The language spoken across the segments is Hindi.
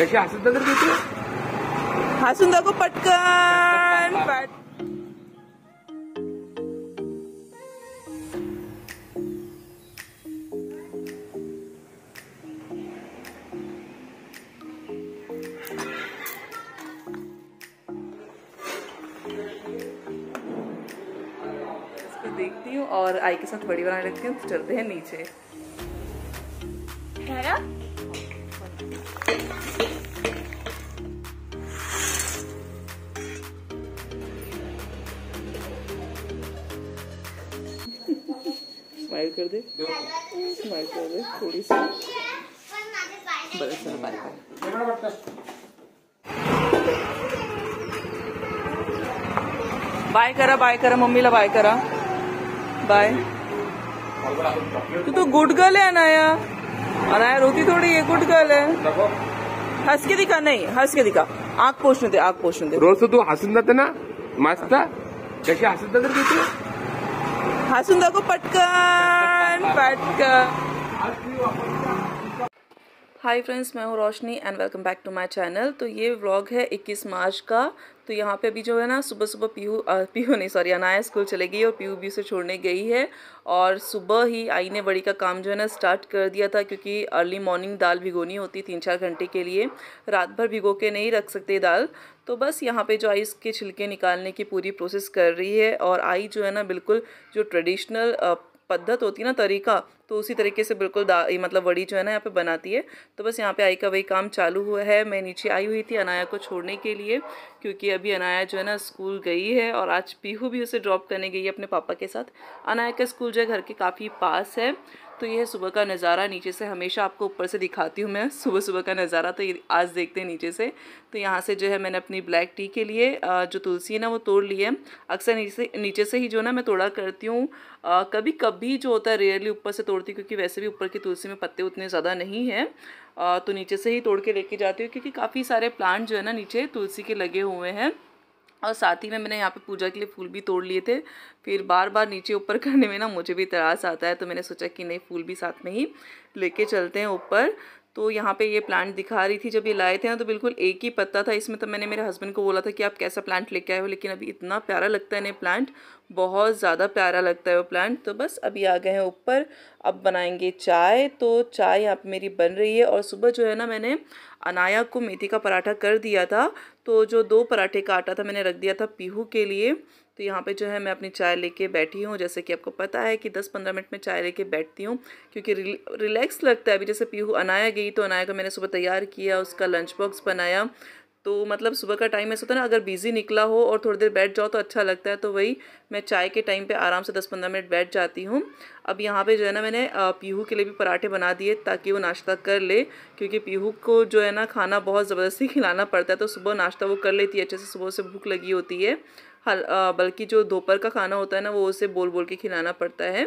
त्याची हसून तर पटकन पट देखती हूँ और आई के साथ बड़ी बनाने लगती हूँ तो चलते हैं नीचे स्माइल कर दे स्माइल कर दे थोड़ी सी बस बाय बाय बाय करा बाय करा मम्मीला बाय करा बाय तू तो गुड गर्ल आहे ना या आया रोती थोड़ी ये गुड गर्ल है हंस के दिखा नहीं हंस के दिखा आग पोषण थे आग पोषण थे रोज तो तू हसन जाते ना मस्त कशी हसून जाते किती हसून दाखव पटकन पटकन हाय फ्रेंड्स मैं हूँ Roshni and welcome back to my channel तो ये व्लॉग है 21 मार्च का तो यहाँ पे अभी जो है ना सुबह सुबह पीहू पीहू नहीं सॉरी अनाया स्कूल चले गई और पीहू भी उसे छोड़ने गई है और सुबह ही आई ने बड़ी का काम जो है ना स्टार्ट कर दिया था क्योंकि अर्ली मॉर्निंग दाल भिगोनी होती तीन चार घंटे के लिए रात भर भिगो के नहीं रख सकते दाल तो बस यहाँ पे जो आई इसके छिलके निकालने की पूरी प्रोसेस कर रही है और आई जो है ना बिल्कुल जो ट्रेडिशनल पद्धत होती है ना तरीका तो उसी तरीके से बिल्कुल दा मतलब वड़ी जो है ना यहाँ पे बनाती है तो बस यहाँ पे आई का वही काम चालू हुआ है मैं नीचे आई हुई थी अनाया को छोड़ने के लिए क्योंकि अभी अनाया जो है ना स्कूल गई है और आज पीहू भी उसे ड्रॉप करने गई है अपने पापा के साथ अनाया का स्कूल जो है घर के काफ़ी पास है तो ये सुबह का नज़ारा नीचे से हमेशा आपको ऊपर से दिखाती हूँ मैं सुबह सुबह का नज़ारा तो ये आज देखते हैं नीचे से तो यहाँ से जो है मैंने अपनी ब्लैक टी के लिए जो तुलसी है ना वो तोड़ ली है अक्सर नीचे नीचे से ही जो ना मैं तोड़ा करती हूँ कभी कभी जो होता है रेयरली ऊपर से तोड़ती क्योंकि वैसे भी ऊपर की तुलसी में पत्ते उतने ज़्यादा नहीं हैं तो नीचे से ही तोड़ के लेके जाती हूँ क्योंकि काफ़ी सारे प्लांट जो है ना नीचे तुलसी के लगे हुए हैं और साथ ही में मैंने यहाँ पे पूजा के लिए फूल भी तोड़ लिए थे फिर बार बार नीचे ऊपर करने में ना मुझे भी त्रास आता है तो मैंने सोचा कि नहीं फूल भी साथ में ही लेके चलते हैं ऊपर तो यहाँ पे ये प्लांट दिखा रही थी जब ये लाए थे ना तो बिल्कुल एक ही पत्ता था इसमें तो मैंने मेरे हस्बैंड को बोला था कि आप कैसा प्लांट लेके आए हो लेकिन अभी इतना प्यारा लगता है ना प्लांट बहुत ज़्यादा प्यारा लगता है वो प्लांट तो बस अभी आ गए हैं ऊपर अब बनाएंगे चाय तो चाय यहाँ पर मेरी बन रही है और सुबह जो है ना मैंने अनाया को मेथी का पराठा कर दिया था तो जो दो पराठे का आटा था मैंने रख दिया था पीहू के लिए तो यहाँ पे जो है मैं अपनी चाय लेके बैठी हूँ जैसे कि आपको पता है कि 10-15 मिनट में चाय लेके बैठती हूँ क्योंकि रिल, रिलैक्स लगता है अभी जैसे पीहू अनाया गई तो अनाया का मैंने सुबह तैयार किया उसका लंच बॉक्स बनाया तो मतलब सुबह का टाइम ऐसा होता है ना अगर बिज़ी निकला हो और थोड़ी देर बैठ जाओ तो अच्छा लगता है तो वही मैं चाय के टाइम पे आराम से 10-15 मिनट बैठ जाती हूँ अब यहाँ पे जो है ना मैंने पीहू के लिए भी पराठे बना दिए ताकि वो नाश्ता कर ले क्योंकि पीहू को जो है ना खाना बहुत ज़बरदस्ती खिलाना पड़ता है तो सुबह नाश्ता वो कर लेती है अच्छे से सुबह से भूख लगी होती है हल बल्कि जो दोपहर का खाना होता है ना वो उसे बोल बोल के खिलाना पड़ता है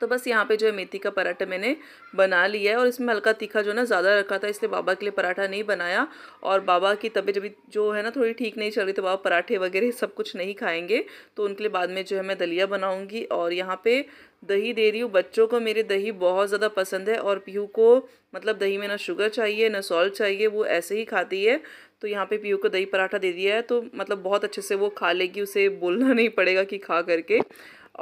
तो बस यहाँ पे जो है मेथी का पराठा मैंने बना लिया है और इसमें हल्का तीखा जो है ना ज़्यादा रखा था इसलिए बाबा के लिए पराठा नहीं बनाया और बाबा की तबीयत अभी जो है ना थोड़ी ठीक नहीं चल रही तो बाबा पराठे वगैरह सब कुछ नहीं खाएंगे तो उनके लिए बाद में जो है मैं दलिया बनाऊँगी और यहाँ पे दही दे रही हूँ बच्चों को मेरे दही बहुत ज़्यादा पसंद है और पीहू को मतलब दही में ना शुगर चाहिए ना सॉल्ट चाहिए वो ऐसे ही खाती है तो यहाँ पे पीयू को दही पराठा दे दिया है तो मतलब बहुत अच्छे से वो खा लेगी उसे बोलना नहीं पड़ेगा कि खा करके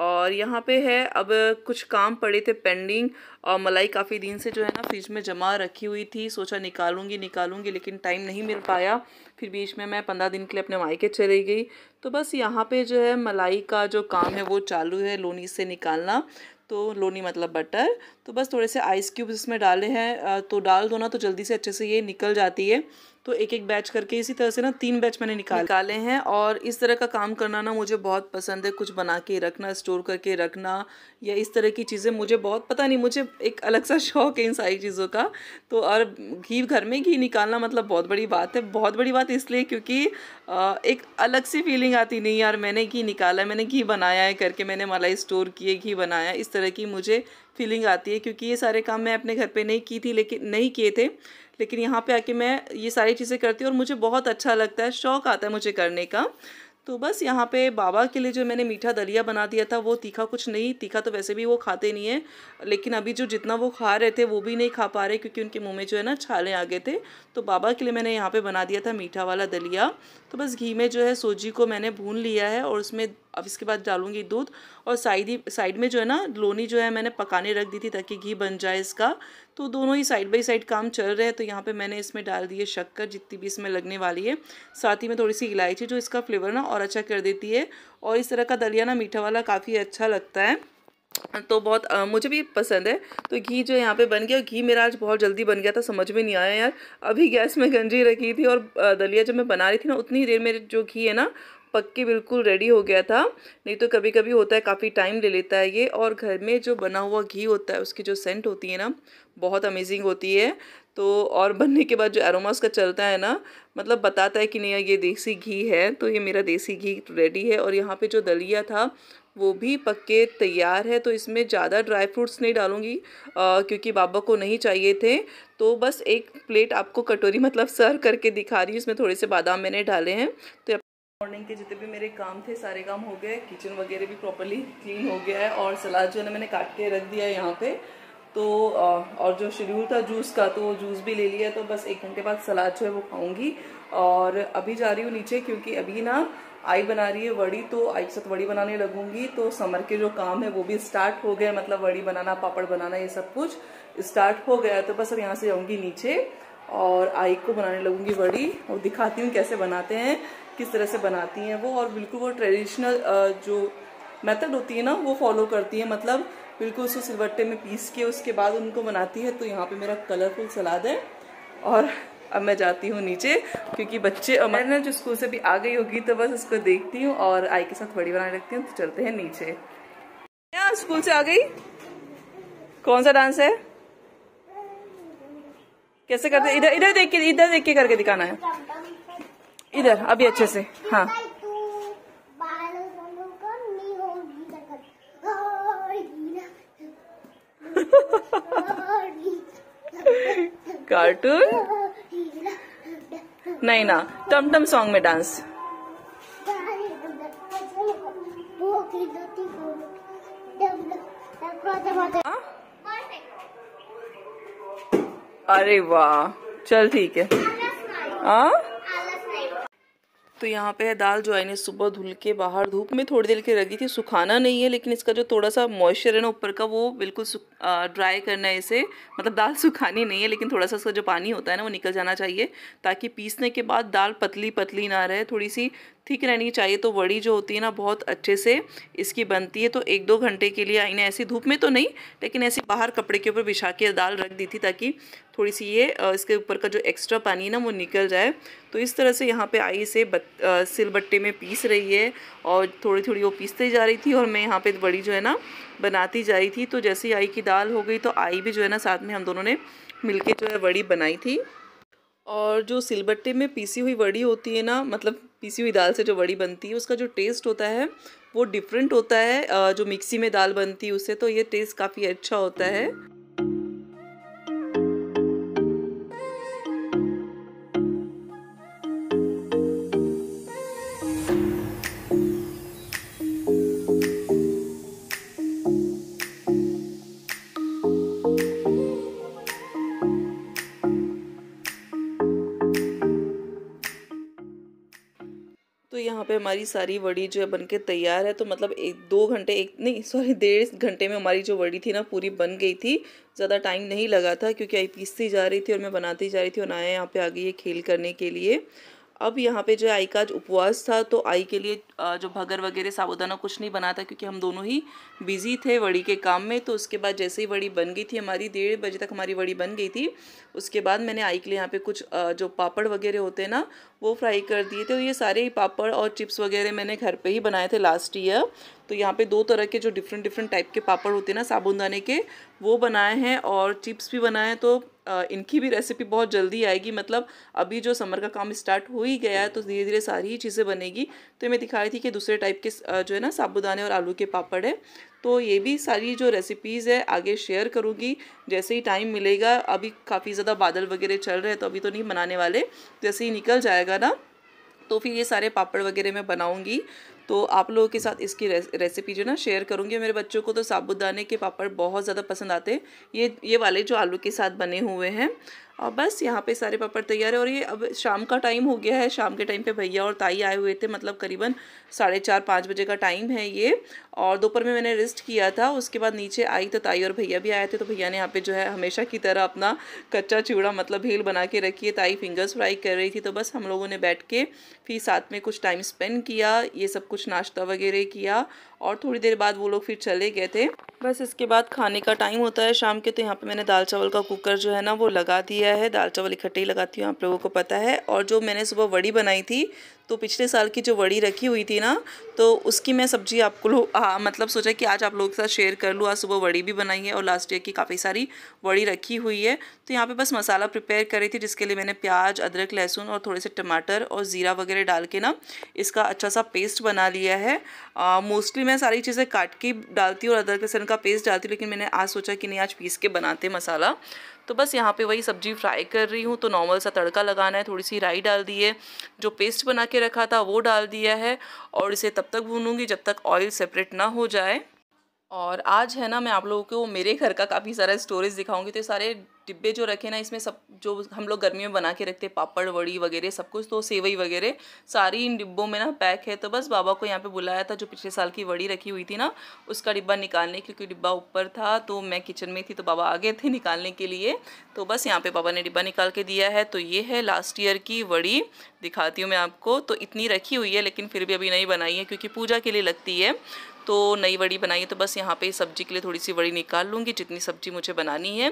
और यहाँ पे है अब कुछ काम पड़े थे पेंडिंग और मलाई काफ़ी दिन से जो है ना फ्रिज में जमा रखी हुई थी सोचा निकालूंगी निकालूंगी लेकिन टाइम नहीं मिल पाया फिर बीच में मैं पंद्रह दिन के लिए अपने मायके चली गई तो बस यहाँ पे जो है मलाई का जो काम है वो चालू है लोनी से निकालना तो लोनी मतलब बटर तो बस थोड़े से आइस क्यूब्स इसमें डाले हैं तो डाल दो ना तो जल्दी से अच्छे से ये निकल जाती है तो एक एक बैच करके इसी तरह से ना तीन बैच मैंने निकाल निकाले हैं और इस तरह का काम करना ना मुझे बहुत पसंद है कुछ बना के रखना स्टोर करके रखना या इस तरह की चीज़ें मुझे बहुत पता नहीं मुझे एक अलग सा शौक है इन सारी चीज़ों का तो और घी घर में घी निकालना मतलब बहुत बड़ी बात है बहुत बड़ी बात इसलिए क्योंकि एक अलग सी फीलिंग आती नहीं यार मैंने घी निकाला मैंने घी बनाया है करके मैंने मलाई स्टोर किए घी बनाया इस तरह की मुझे फीलिंग आती है क्योंकि ये सारे काम मैं अपने घर पे नहीं की थी लेकिन नहीं किए थे लेकिन यहाँ पे आके मैं ये सारी चीज़ें करती हूँ और मुझे बहुत अच्छा लगता है शौक़ आता है मुझे करने का तो बस यहाँ पे बाबा के लिए जो मैंने मीठा दलिया बना दिया था वो तीखा कुछ नहीं तीखा तो वैसे भी वो खाते नहीं है लेकिन अभी जो जितना वो खा रहे थे वो भी नहीं खा पा रहे क्योंकि उनके मुंह में जो है ना छाले आ गए थे तो बाबा के लिए मैंने यहाँ पे बना दिया था मीठा वाला दलिया तो बस घी में जो है सूजी को मैंने भून लिया है और उसमें अब इसके बाद डालूंगी दूध और साइड ही साइड में जो है ना लोनी जो है मैंने पकाने रख दी थी ताकि घी बन जाए इसका तो दोनों ही साइड बाई साइड काम चल रहे हैं तो यहाँ पे मैंने इसमें डाल दी है शक्कर जितनी भी इसमें लगने वाली है साथ ही में थोड़ी सी इलायची जो इसका फ्लेवर ना और अच्छा कर देती है और इस तरह का दलिया ना मीठा वाला काफ़ी अच्छा लगता है तो बहुत आ, मुझे भी पसंद है तो घी जो यहाँ पे बन गया घी मेरा आज बहुत जल्दी बन गया था समझ में नहीं आया यार अभी गैस में गंजी रखी थी और दलिया जब मैं बना रही थी ना उतनी देर में जो घी है ना पक के बिल्कुल रेडी हो गया था नहीं तो कभी कभी होता है काफ़ी टाइम ले लेता है ये और घर में जो बना हुआ घी होता है उसकी जो सेंट होती है ना बहुत अमेजिंग होती है तो और बनने के बाद जो एरोमा उसका चलता है ना मतलब बताता है कि नहीं ये देसी घी है तो ये मेरा देसी घी रेडी है और यहाँ पर जो दलिया था वो भी पक्के तैयार है तो इसमें ज़्यादा ड्राई फ्रूट्स नहीं डालूँगी क्योंकि बाबा को नहीं चाहिए थे तो बस एक प्लेट आपको कटोरी मतलब सर्व करके दिखा रही हूँ इसमें थोड़े से बादाम मैंने डाले हैं तो मॉर्निंग के जितने भी मेरे काम थे सारे काम हो गए किचन वगैरह भी प्रॉपरली क्लीन हो गया है और सलाद जो है ना मैंने काट के रख दिया है यहाँ पे तो और जो शेड्यूल था जूस का तो वो जूस भी ले लिया तो बस एक घंटे बाद सलाद जो है वो खाऊंगी और अभी जा रही हूँ नीचे क्योंकि अभी ना आई बना रही है वड़ी तो आई के साथ वड़ी बनाने लगूंगी तो समर के जो काम है वो भी स्टार्ट हो गया मतलब वड़ी बनाना पापड़ बनाना ये सब कुछ स्टार्ट हो गया तो बस अब यहाँ से जाऊँगी नीचे और आई को बनाने लगूंगी वड़ी और दिखाती हूँ कैसे बनाते हैं किस तरह से बनाती हैं वो और बिल्कुल वो ट्रेडिशनल जो मेथड होती है ना वो फॉलो करती है मतलब बिल्कुल उसको सिलवट्टे में पीस के उसके बाद उनको बनाती है तो यहाँ पे मेरा कलरफुल सलाद है और अब मैं जाती हूँ नीचे क्योंकि बच्चे हमारे ना जो स्कूल से भी आ गई होगी तो बस उसको देखती हूँ और आई के साथ बड़ी बनाने रखती हूँ तो चलते हैं नीचे यहाँ स्कूल से आ गई कौन सा डांस है कैसे करते इधर इधर देख के इधर देख के करके दिखाना है इधर अभी अच्छे से हाँ कार्टून नहीं ना टमटम सॉन्ग में डांस हाँ? अरे वाह चल ठीक है हाँ तो यहाँ पे दाल जो ने सुबह धुल के बाहर धूप में थोड़ी देर के रख दी थी सुखाना नहीं है लेकिन इसका जो थोड़ा सा मॉइस्चर है ना ऊपर का वो बिल्कुल ड्राई करना है इसे मतलब दाल सुखानी नहीं है लेकिन थोड़ा सा उसका जो पानी होता है ना वो निकल जाना चाहिए ताकि पीसने के बाद दाल पतली पतली ना रहे थोड़ी सी थिक रहनी चाहिए तो वड़ी जो होती है ना बहुत अच्छे से इसकी बनती है तो एक दो घंटे के लिए आईने ऐसी धूप में तो नहीं लेकिन ऐसे बाहर कपड़े के ऊपर बिछा के दाल रख दी थी ताकि थोड़ी सी ये इसके ऊपर का जो एक्स्ट्रा पानी है ना वो निकल जाए तो इस तरह से यहाँ पे आई इसे बत, आ, सिलबट्टे में पीस रही है और थोड़ी थोड़ी वो पीसती जा रही थी और मैं यहाँ पे बड़ी जो है ना बनाती जा रही थी तो जैसे ही आई की दाल हो गई तो आई भी जो है ना साथ में हम दोनों ने मिलके जो है बड़ी बनाई थी और जो सिलबट्टे में पीसी हुई वड़ी होती है ना मतलब पीसी हुई दाल से जो वड़ी बनती है उसका जो टेस्ट होता है वो डिफरेंट होता है जो मिक्सी में दाल बनती है उससे तो ये टेस्ट काफ़ी अच्छा होता है हमारी सारी वड़ी जो है बन के तैयार है तो मतलब एक दो घंटे एक नहीं सॉरी डेढ़ घंटे में हमारी जो वड़ी थी ना पूरी बन गई थी ज़्यादा टाइम नहीं लगा था क्योंकि आई पीसती जा रही थी और मैं बनाती जा रही थी और नाया यहाँ पे आ गई है खेल करने के लिए अब यहाँ पे जो आई का उपवास था तो आई के लिए जो भगर वगैरह साबुदाना कुछ नहीं बना था क्योंकि हम दोनों ही बिज़ी थे वड़ी के काम में तो उसके बाद जैसे ही वड़ी बन गई थी हमारी डेढ़ बजे तक हमारी वड़ी बन गई थी उसके बाद मैंने आई के लिए यहाँ पे कुछ जो पापड़ वगैरह होते हैं ना वो फ्राई कर दिए थे तो ये सारे ही पापड़ और चिप्स वगैरह मैंने घर पर ही बनाए थे लास्ट ईयर तो यहाँ पर दो तरह के जो डिफरेंट डिफरेंट टाइप के पापड़ होते हैं ना साबुदाने के वो बनाए हैं और चिप्स भी बनाए हैं तो इनकी भी रेसिपी बहुत जल्दी आएगी मतलब अभी जो समर का काम स्टार्ट हो ही गया है तो धीरे धीरे सारी ही चीज़ें बनेगी तो मैं दिखा रही थी कि दूसरे टाइप के जो है ना साबुदाने और आलू के पापड़ है तो ये भी सारी जो रेसिपीज़ है आगे शेयर करूँगी जैसे ही टाइम मिलेगा अभी काफ़ी ज़्यादा बादल वगैरह चल रहे हैं तो अभी तो नहीं बनाने वाले जैसे ही निकल जाएगा ना तो फिर ये सारे पापड़ वगैरह मैं बनाऊँगी तो आप लोगों के साथ इसकी रेसिपी जो ना शेयर करूँगी मेरे बच्चों को तो साबुदाने के पापड़ बहुत ज़्यादा पसंद आते हैं ये ये वाले जो आलू के साथ बने हुए हैं और बस यहाँ पे सारे पापड़ तैयार है और ये अब शाम का टाइम हो गया है शाम के टाइम पे भैया और ताई आए हुए थे मतलब करीबन साढ़े चार पाँच बजे का टाइम है ये और दोपहर में मैंने रेस्ट किया था उसके बाद नीचे आई तो ताई और भैया भी आए थे तो भैया ने यहाँ पे जो है हमेशा की तरह अपना कच्चा चूड़ा मतलब भील बना के रखी है ताई फिंगर्स फ्राई कर रही थी तो बस हम लोगों ने बैठ के फिर साथ में कुछ टाइम स्पेंड किया ये सब कुछ नाश्ता वगैरह किया और थोड़ी देर बाद वो लोग फिर चले गए थे बस इसके बाद खाने का टाइम होता है शाम के तो यहाँ पर मैंने दाल चावल का कुकर जो है ना वो लगा दिया किया है दाल चावल इकट्ठे ही लगाती हूँ आप लोगों को पता है और जो मैंने सुबह वड़ी बनाई थी तो पिछले साल की जो वड़ी रखी हुई थी ना तो उसकी मैं सब्ज़ी आपको लो हाँ मतलब सोचा कि आज आप लोगों के साथ शेयर कर लूँ आज सुबह वड़ी भी बनाई है और लास्ट ईयर की काफ़ी सारी वड़ी रखी हुई है तो यहाँ पे बस मसाला प्रिपेयर करी थी जिसके लिए मैंने प्याज अदरक लहसुन और थोड़े से टमाटर और ज़ीरा वगैरह डाल के ना इसका अच्छा सा पेस्ट बना लिया है मोस्टली मैं सारी चीज़ें काट के डालती हूँ और अदरक लहसुन का पेस्ट डालती हूँ लेकिन मैंने आज सोचा कि नहीं आज पीस के बनाते मसाला तो बस यहाँ पे वही सब्जी फ्राई कर रही हूँ तो नॉर्मल सा तड़का लगाना है थोड़ी सी राई डाल दी है जो पेस्ट बना के रखा था वो डाल दिया है और इसे तब तक भूनूंगी जब तक ऑयल सेपरेट ना हो जाए और आज है ना मैं आप लोगों को मेरे घर का काफ़ी सारा स्टोरेज दिखाऊंगी तो सारे डिब्बे जो रखे ना इसमें सब जो हम लोग गर्मी में बना के रखते हैं पापड़ वड़ी वगैरह सब कुछ तो सेवई वगैरह सारी इन डिब्बों में ना पैक है तो बस बाबा को यहाँ पे बुलाया था जो पिछले साल की वड़ी रखी हुई थी ना उसका डिब्बा निकालने क्योंकि डिब्बा ऊपर था तो मैं किचन में थी तो बाबा आ गए थे निकालने के लिए तो बस यहाँ पर बाबा ने डिब्बा निकाल के दिया है तो ये है लास्ट ईयर की वड़ी दिखाती हूँ मैं आपको तो इतनी रखी हुई है लेकिन फिर भी अभी नहीं बनाई है क्योंकि पूजा के लिए लगती है तो नई वड़ी बनाई है तो बस यहाँ पे सब्जी के लिए थोड़ी सी वड़ी निकाल लूँगी जितनी सब्जी मुझे बनानी है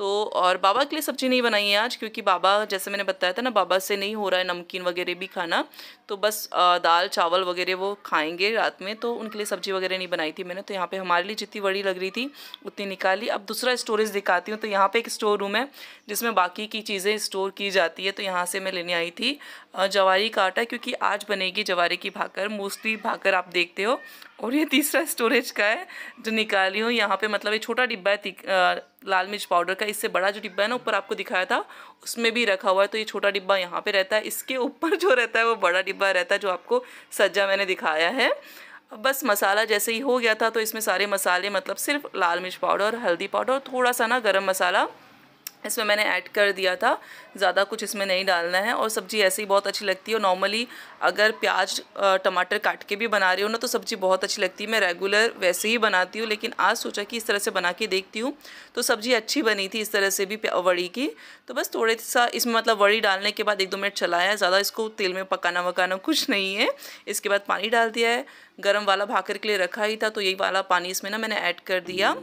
तो और बाबा के लिए सब्ज़ी नहीं बनाई है आज क्योंकि बाबा जैसे मैंने बताया था ना बाबा से नहीं हो रहा है नमकीन वगैरह भी खाना तो बस दाल चावल वगैरह वो खाएंगे रात में तो उनके लिए सब्ज़ी वगैरह नहीं बनाई थी मैंने तो यहाँ पे हमारे लिए जितनी बड़ी लग रही थी उतनी निकाली अब दूसरा स्टोरेज दिखाती हूँ तो यहाँ पर एक स्टोर रूम है जिसमें बाकी की चीज़ें स्टोर की जाती है तो यहाँ से मैं लेने आई थी जवारी का आटा क्योंकि आज बनेगी जवारी की भाकर मोस्टली भाकर आप देखते हो और ये तीसरा स्टोरेज का है जो निकाली हूँ यहाँ पर मतलब ये छोटा डिब्बा है लाल मिर्च पाउडर का इससे बड़ा जो डिब्बा है ना ऊपर आपको दिखाया था उसमें भी रखा हुआ है तो ये छोटा डिब्बा यहाँ पे रहता है इसके ऊपर जो रहता है वो बड़ा डिब्बा रहता है जो आपको सज्जा मैंने दिखाया है बस मसाला जैसे ही हो गया था तो इसमें सारे मसाले मतलब सिर्फ लाल मिर्च पाउडर हल्दी पाउडर थोड़ा सा ना गर्म मसाला इसमें मैंने ऐड कर दिया था ज़्यादा कुछ इसमें नहीं डालना है और सब्ज़ी ऐसे ही बहुत अच्छी लगती है और नॉर्मली अगर प्याज टमाटर काट के भी बना रही हो ना तो सब्ज़ी बहुत अच्छी लगती है मैं रेगुलर वैसे ही बनाती हूँ लेकिन आज सोचा कि इस तरह से बना के देखती हूँ तो सब्ज़ी अच्छी बनी थी इस तरह से भी वड़ी की तो बस थोड़े सा इसमें मतलब वड़ी डालने के बाद एक दो मिनट चलाया है ज़्यादा इसको तेल में पकाना वकाना कुछ नहीं है इसके बाद पानी डाल दिया है गर्म वाला भाकर के लिए रखा ही था तो यही वाला पानी इसमें ना मैंने ऐड कर दिया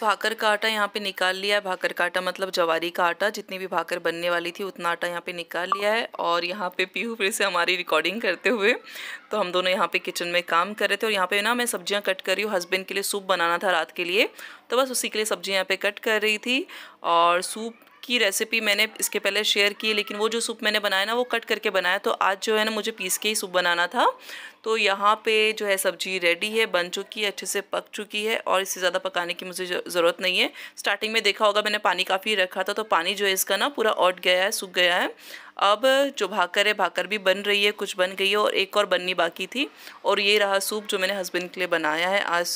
भाकर का आटा यहाँ पे निकाल लिया है भाकर का आटा मतलब जवारी का आटा जितनी भी भाकर बनने वाली थी उतना आटा यहाँ पे निकाल लिया है और यहाँ पे पीहू फिर से हमारी रिकॉर्डिंग करते हुए तो हम दोनों यहाँ पे किचन में काम कर रहे थे और यहाँ पे ना मैं सब्जियाँ कट कर रही हूँ हस्बैंड के लिए सूप बनाना था रात के लिए तो बस उसी के लिए सब्जियाँ यहाँ पे कट कर रही थी और सूप की रेसिपी मैंने इसके पहले शेयर की लेकिन वो जो सूप मैंने बनाया ना वो कट करके बनाया तो आज जो है ना मुझे पीस के ही सूप बनाना था तो यहाँ पे जो है सब्जी रेडी है बन चुकी है अच्छे से पक चुकी है और इससे ज़्यादा पकाने की मुझे ज़रूरत नहीं है स्टार्टिंग में देखा होगा मैंने पानी काफ़ी रखा था तो पानी जो है इसका ना पूरा ऑट गया है सूख गया है अब जो भाकर है भाकर भी बन रही है कुछ बन गई है और एक और बननी बाकी थी और ये रहा सूप जो मैंने हस्बैंड के लिए बनाया है आज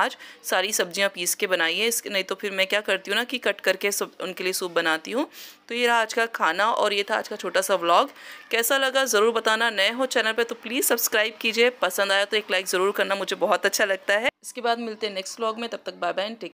आज सारी सब्जियाँ पीस के बनाई है इसके नहीं तो फिर मैं क्या करती हूँ ना कि कट करके सब उनके लिए सूप बनाती हूँ तो ये रहा आज का खाना और ये था आज का छोटा सा व्लॉग कैसा लगा ज़रूर बताना नए हो चैनल पर तो प्लीज़ सब्सक्राइब कीजिए पसंद आया तो एक लाइक ज़रूर करना मुझे बहुत अच्छा लगता है इसके बाद मिलते हैं नेक्स्ट व्लॉग में तब तक बाय बाय टेक